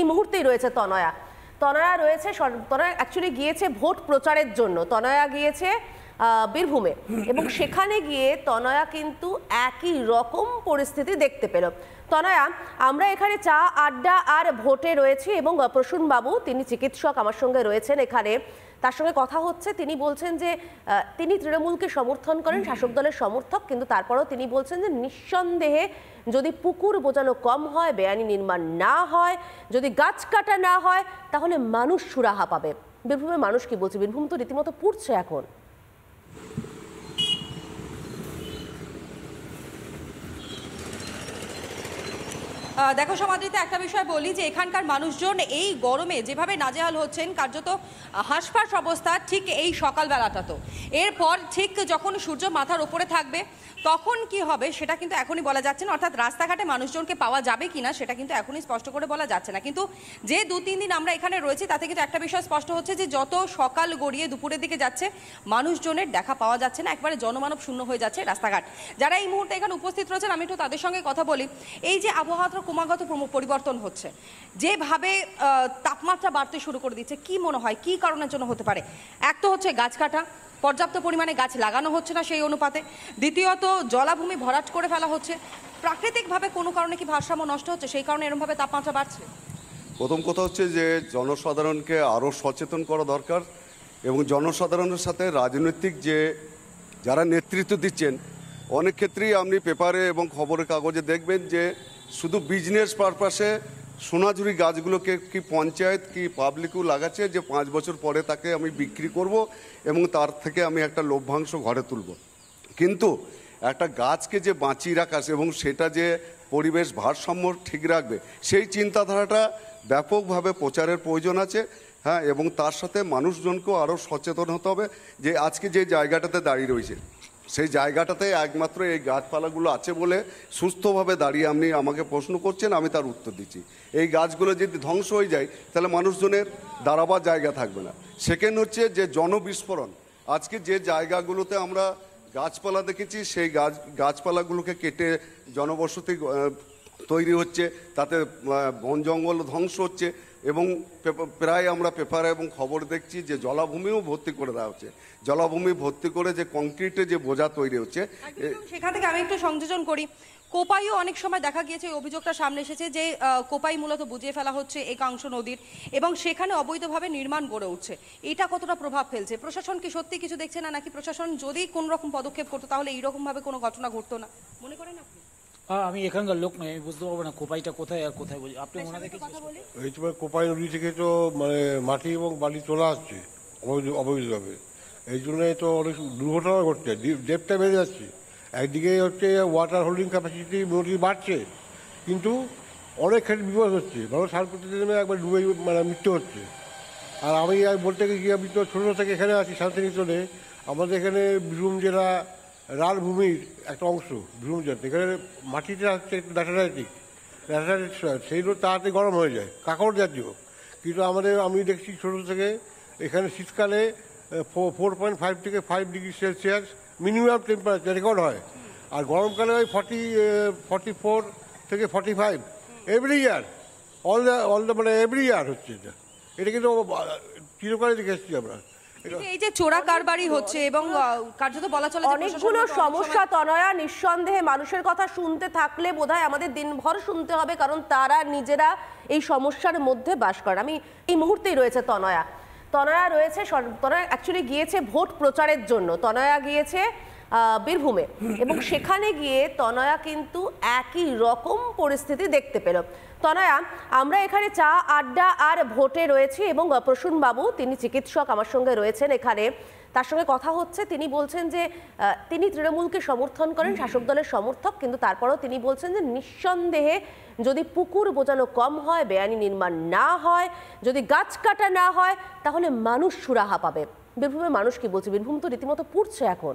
এই মুহূর্তেই রয়েছে তনয়া তনয়া রয়েছে তনয়া অ্যাকচুয়ালি গিয়েছে ভোট প্রচারের জন্য তনয়া গিয়েছে বীরভূমে এবং সেখানে গিয়ে তনয়া কিন্তু একই রকম পরিস্থিতি দেখতে পেল তনয়া আমরা এখানে চা আড্ডা আর ভোটে রয়েছি এবং প্রসূনবাবু তিনি চিকিৎসক আমার সঙ্গে রয়েছেন এখানে তার সঙ্গে কথা হচ্ছে তিনি বলছেন যে তিনি তৃণমূলকে সমর্থন করেন শাসক দলের সমর্থক কিন্তু তারপরেও তিনি বলছেন যে নিঃসন্দেহে যদি পুকুর বোঝানো কম হয় বেআইনি নির্মাণ না হয় যদি গাছ কাটা না হয় তাহলে মানুষ সুরাহা পাবে বীরভূমের মানুষ কি বলছে বীরভূম তো রীতিমতো পুড়ছে এখন দেখো সমাদিতে একটা বিষয় বলি যে এখানকার মানুষজন এই গরমে যেভাবে নাজেহাল হচ্ছেন কার্যত হাঁসফাঁস অবস্থা ঠিক এই সকালবেলাটা তো এরপর ঠিক যখন সূর্য মাথার ওপরে থাকবে তখন কি হবে সেটা কিন্তু এখনই বলা যাচ্ছে না অর্থাৎ রাস্তাঘাটে মানুষজনকে পাওয়া যাবে কি না সেটা কিন্তু এখনই স্পষ্ট করে বলা যাচ্ছে না কিন্তু যে দু তিন দিন আমরা এখানে রয়েছি তাতে কিন্তু একটা বিষয় স্পষ্ট হচ্ছে যে যত সকাল গড়িয়ে দুপুরের দিকে যাচ্ছে মানুষজনের দেখা পাওয়া যাচ্ছে না একবারে জনমানব শূন্য হয়ে যাচ্ছে রাস্তাঘাট যারা এই মুহূর্তে এখানে উপস্থিত রয়েছেন আমি একটু তাদের সঙ্গে কথা বলি এই যে আবহাওয়া ক্রমাগত পরিবর্তন হচ্ছে যেভাবে তাপমাত্রা বাড়তে শুরু করে দিচ্ছে কি মনে হয় কি কারণের জন্য হতে পারে এক তো হচ্ছে গাছ কাটা পর্যাপ্ত পরিমাণে গাছ লাগানো হচ্ছে না সেই অনুপাতে দ্বিতীয়ত জলাভূমি ভরাট করে ফেলা হচ্ছে প্রাকৃতিকভাবে কোনো কারণে কি ভারসাম্য নষ্ট হচ্ছে সেই কারণে এরমভাবে তাপমাত্রা বাড়ছে প্রথম কথা হচ্ছে যে জনসাধারণকে আরও সচেতন করা দরকার এবং জনসাধারণের সাথে রাজনৈতিক যে যারা নেতৃত্ব দিচ্ছেন অনেক ক্ষেত্রেই আপনি পেপারে এবং খবরের কাগজে দেখবেন যে শুধু বিজনেস পারপাসে সোনাঝুরি গাছগুলোকে কি পঞ্চায়েত কি পাবলিকও লাগাচ্ছে যে পাঁচ বছর পরে তাকে আমি বিক্রি করব এবং তার থেকে আমি একটা লভ্যাংশ ঘরে তুলব কিন্তু একটা গাছকে যে বাঁচিয়ে রাখা এবং সেটা যে পরিবেশ ভারসাম্য ঠিক রাখবে সেই চিন্তাধারাটা ব্যাপকভাবে প্রচারের প্রয়োজন আছে হ্যাঁ এবং তার সাথে মানুষজনকেও আরও সচেতন হতে হবে যে আজকে যে জায়গাটাতে দাঁড়িয়ে রয়েছে সেই জায়গাটাতে একমাত্র এই গাছপালাগুলো আছে বলে সুস্থভাবে দাঁড়িয়ে আপনি আমাকে প্রশ্ন করছেন আমি তার উত্তর দিচ্ছি এই গাছগুলো যদি ধ্বংস হয়ে যায় তাহলে মানুষজনের দাঁড়াবার জায়গা থাকবে না সেকেন্ড হচ্ছে যে জনবিস্ফোরণ আজকে যে জায়গাগুলোতে আমরা গাছপালা দেখেছি সেই গাছ গাছপালাগুলোকে কেটে জনবসতি তৈরি হচ্ছে তাতে বন জঙ্গল ধ্বংস হচ্ছে এবং প্রায় আমরা পেপারে এবং খবর দেখছি যে জলাভূমিও ভর্তি করে দেওয়া হচ্ছে জলাভূমি ভর্তি করে যে কংক্রিটে যে বোঝা তৈরি হচ্ছে সেখান থেকে আমি একটু সংযোজন করি কোপাইও অনেক সময় দেখা গিয়েছে এই অভিযোগটা সামনে এসেছে যে কোপাই মূলত বুঝিয়ে ফেলা হচ্ছে একাংশ নদীর এবং সেখানে অবৈধভাবে নির্মাণ গড়ে উঠছে এটা কতটা প্রভাব ফেলছে প্রশাসন কি সত্যি কিছু দেখছে না নাকি প্রশাসন যদি কোনোরকম রকম পদক্ষেপ করতো তাহলে এইরকমভাবে কোনো ঘটনা ঘটতো না মনে করেন আপনি আমি এখানকার লোক নই আমি বুঝতে পারবো না কোপাইটা কোথায় আর কোথায় বলি আপনি দেখেছেন এই সময় কোপাই নদী থেকে তো মানে মাটি এবং বালি তোলা আসছে অবৈধভাবে এই জন্য তো অনেক দুর্ঘটনা ঘটছে ডেপটা বেড়ে যাচ্ছে একদিকে হচ্ছে ওয়াটার হোল্ডিং ক্যাপাসিটি মোটামুটি বাড়ছে কিন্তু অনেক ক্ষেত্রে বিপদ হচ্ছে মানুষ সার করতে একবার ডুবে মানে মৃত্যু হচ্ছে আর আমি বলতে গিয়ে আমি তো ছোটো থেকে এখানে আছি শান্তিনিকেতনে আমাদের এখানে বীরভূম জেলা রালভূমির একটা অংশ ভূমিযন্ত্র এখানে মাটিটা হচ্ছে একটু ন্যাটারাইটিক ন্যাটারাইটিক সেই সেইগুলো তাড়াতাড়ি গরম হয়ে যায় কাকড় জাতীয় কিন্তু আমাদের আমি দেখছি ছোটো থেকে এখানে শীতকালে ফোর পয়েন্ট ফাইভ থেকে five degree celsius minimum temperature record হয় আর গরমকালে ওই ফর্টি ফর্টি ফোর থেকে forty five every year all the all the মানে এভরি ইয়ার হচ্ছে এটা এটা কিন্তু চিরকালে দেখে এসেছি আমরা এই যে চোরা কারবারি হচ্ছে এবং কার্যত বলা চলে অনেকগুলো সমস্যা তনয়া নিঃসন্দেহে মানুষের কথা শুনতে থাকলে বোধহয় আমাদের দিনভর শুনতে হবে কারণ তারা নিজেরা এই সমস্যার মধ্যে বাস করে আমি এই মুহূর্তেই রয়েছে তনয়া তনয়া রয়েছে তনয়া অ্যাকচুয়ালি গিয়েছে ভোট প্রচারের জন্য তনয়া গিয়েছে বীরভূমে এবং সেখানে গিয়ে তনয়া কিন্তু একই রকম পরিস্থিতি দেখতে পেল তনয়া আমরা এখানে চা আড্ডা আর ভোটে রয়েছি এবং প্রসূনবাবু তিনি চিকিৎসক আমার সঙ্গে রয়েছেন এখানে তার সঙ্গে কথা হচ্ছে তিনি বলছেন যে তিনি তৃণমূলকে সমর্থন করেন শাসক দলের সমর্থক কিন্তু তারপরেও তিনি বলছেন যে নিঃসন্দেহে যদি পুকুর বোঝানো কম হয় বেআইনি নির্মাণ না হয় যদি গাছ কাটা না হয় তাহলে মানুষ সুরাহা পাবে বীরভূমের মানুষ কি বলছে বীরভূম তো রীতিমতো পুড়ছে এখন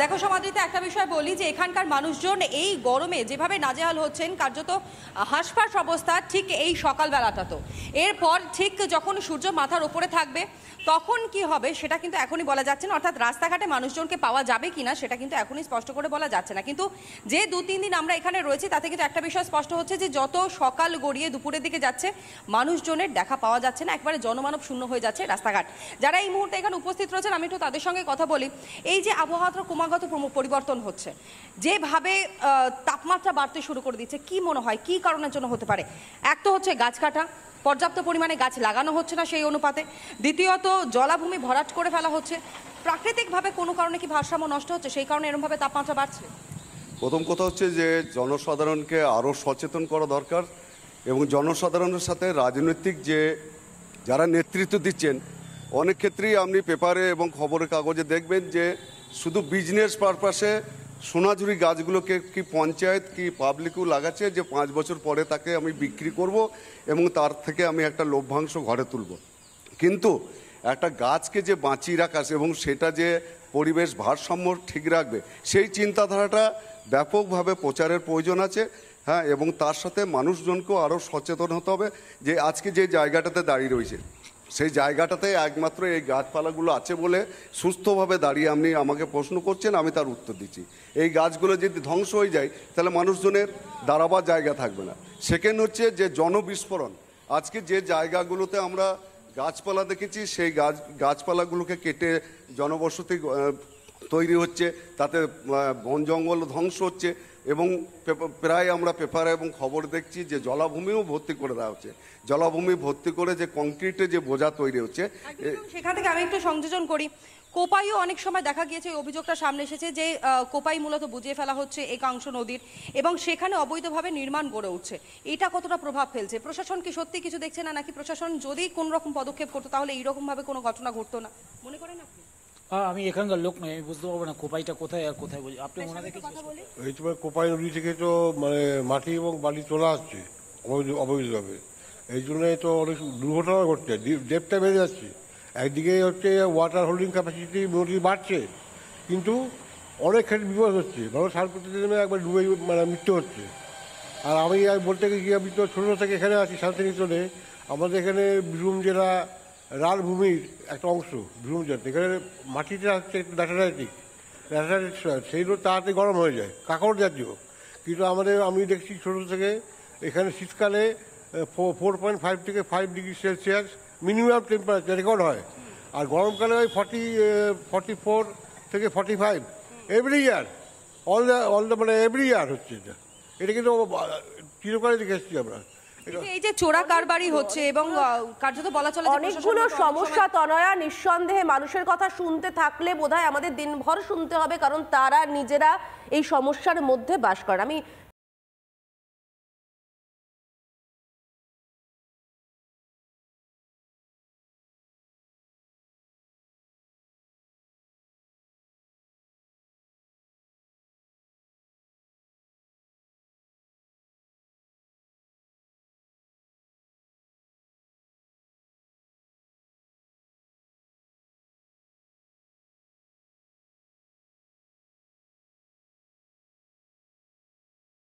দেখো সমাদ্রিতে একটা বিষয় বলি যে এখানকার মানুষজন এই গরমে যেভাবে নাজেহাল হচ্ছেন কার্যত হাঁসফাঁস অবস্থা ঠিক এই সকালবেলাটা তো এরপর ঠিক যখন সূর্য মাথার ওপরে থাকবে তখন কি হবে সেটা কিন্তু এখনই বলা যাচ্ছে না অর্থাৎ রাস্তাঘাটে মানুষজনকে পাওয়া যাবে কি না সেটা কিন্তু এখনই স্পষ্ট করে বলা যাচ্ছে না কিন্তু যে দু তিন দিন আমরা এখানে রয়েছি তাতে কিন্তু একটা বিষয় স্পষ্ট হচ্ছে যে যত সকাল গড়িয়ে দুপুরের দিকে যাচ্ছে মানুষজনের দেখা পাওয়া যাচ্ছে না একবারে জনমানব শূন্য হয়ে যাচ্ছে রাস্তাঘাট যারা এই মুহূর্তে এখানে উপস্থিত রয়েছেন আমি একটু তাদের সঙ্গে কথা বলি এই যে আবহাওয়া ক্রমাগত পরিবর্তন হচ্ছে যেভাবে তাপমাত্রা বাড়তে শুরু করে দিচ্ছে কি মনে হয় কি কারণের জন্য হতে পারে এক তো হচ্ছে গাছ কাটা পর্যাপ্ত পরিমাণে গাছ লাগানো হচ্ছে না সেই অনুপাতে দ্বিতীয়ত জলাভূমি ভরাট করে ফেলা হচ্ছে প্রাকৃতিকভাবে কোনো কারণে কি ভারসাম্য নষ্ট হচ্ছে সেই কারণে এরমভাবে তাপমাত্রা বাড়ছে প্রথম কথা হচ্ছে যে জনসাধারণকে আরও সচেতন করা দরকার এবং জনসাধারণের সাথে রাজনৈতিক যে যারা নেতৃত্ব দিচ্ছেন অনেক ক্ষেত্রেই আপনি পেপারে এবং খবরের কাগজে দেখবেন যে শুধু বিজনেস পারপাসে সোনাঝুরি গাছগুলোকে কি পঞ্চায়েত কি পাবলিকও লাগাচ্ছে যে পাঁচ বছর পরে তাকে আমি বিক্রি করব এবং তার থেকে আমি একটা লভ্যাংশ ঘরে তুলব কিন্তু একটা গাছকে যে বাঁচিয়ে রাখা এবং সেটা যে পরিবেশ ভারসাম্য ঠিক রাখবে সেই চিন্তাধারাটা ব্যাপকভাবে প্রচারের প্রয়োজন আছে হ্যাঁ এবং তার সাথে মানুষজনকেও আরও সচেতন হতে হবে যে আজকে যে জায়গাটাতে দাঁড়িয়ে রয়েছে সেই জায়গাটাতে একমাত্র এই গাছপালাগুলো আছে বলে সুস্থভাবে দাঁড়িয়ে আপনি আমাকে প্রশ্ন করছেন আমি তার উত্তর দিচ্ছি এই গাছগুলো যদি ধ্বংস হয়ে যায় তাহলে মানুষজনের দাঁড়াবার জায়গা থাকবে না সেকেন্ড হচ্ছে যে জনবিস্ফোরণ আজকে যে জায়গাগুলোতে আমরা গাছপালা দেখেছি সেই গাছ গাছপালাগুলোকে কেটে জনবসতি তৈরি হচ্ছে তাতে বন জঙ্গল ধ্বংস হচ্ছে এবং প্রায় আমরা পেপারে এবং খবর দেখছি যে জলাভূমিও ভর্তি করে দেওয়া হচ্ছে জলাভূমি ভর্তি করে যে কংক্রিটে যে বোঝা তৈরি হচ্ছে সেখান থেকে আমি একটু সংযোজন করি কোপাইও অনেক সময় দেখা গিয়েছে অভিযোগটা সামনে এসেছে যে কোপাই মূলত বুঝিয়ে ফেলা হচ্ছে একাংশ নদীর এবং সেখানে অবৈধভাবে নির্মাণ গড়ে উঠছে এটা কতটা প্রভাব ফেলছে প্রশাসন কি সত্যি কিছু দেখছে না নাকি প্রশাসন যদি কোনোরকম রকম পদক্ষেপ করতো তাহলে এইরকমভাবে কোনো ঘটনা ঘটতো না মনে করেন আপনি হ্যাঁ আমি এখানকার লোক নই আমি বুঝতে পারবো না কোপাইটা কোথায় আর কোথায় বলি আপনি ওনাদের এই তোমার কোপাই নদী থেকে তো মানে মাটি এবং বালি চলে আসছে অবৈধভাবে এই জন্যই তো অনেক দুর্ঘটনা ঘটছে ডেপটা বেড়ে যাচ্ছে একদিকে হচ্ছে ওয়াটার হোল্ডিং ক্যাপাসিটি নদী বাড়ছে কিন্তু অনেক ক্ষেত্রে বিপদ হচ্ছে মানুষ সার করতে নেমে একবার ডুবে মানে মৃত্যু হচ্ছে আর আমি বলতে গেছি আমি তো ছোটো থেকে এখানে আছি শান্তিনিকেতনে আমাদের এখানে বীরভূম জেলা রারভূমির একটা অংশ ভূমিযত্ন এখানে মাটিটা হচ্ছে একটু ন্যাটারাইটিক ন্যাটারাইটিক সেইগুলো তাড়াতাড়ি গরম হয়ে যায় কাকড় জাতীয় কিন্তু আমাদের আমি দেখছি ছোটো থেকে এখানে শীতকালে ফোর পয়েন্ট ফাইভ থেকে five degree celsius minimum temperature record হয় আর গরমকালে ওই ফর্টি ফর্টি ফোর থেকে forty five every year all the all the মানে এভরি ইয়ার হচ্ছে এটা এটা কিন্তু চিরকালে দেখে এসেছি আমরা এই যে চোরা কারবারি হচ্ছে এবং কার্যত বলা চলে অনেকগুলো সমস্যা তনয়া নিঃসন্দেহে মানুষের কথা শুনতে থাকলে বোধহয় আমাদের দিনভর শুনতে হবে কারণ তারা নিজেরা এই সমস্যার মধ্যে বাস করে আমি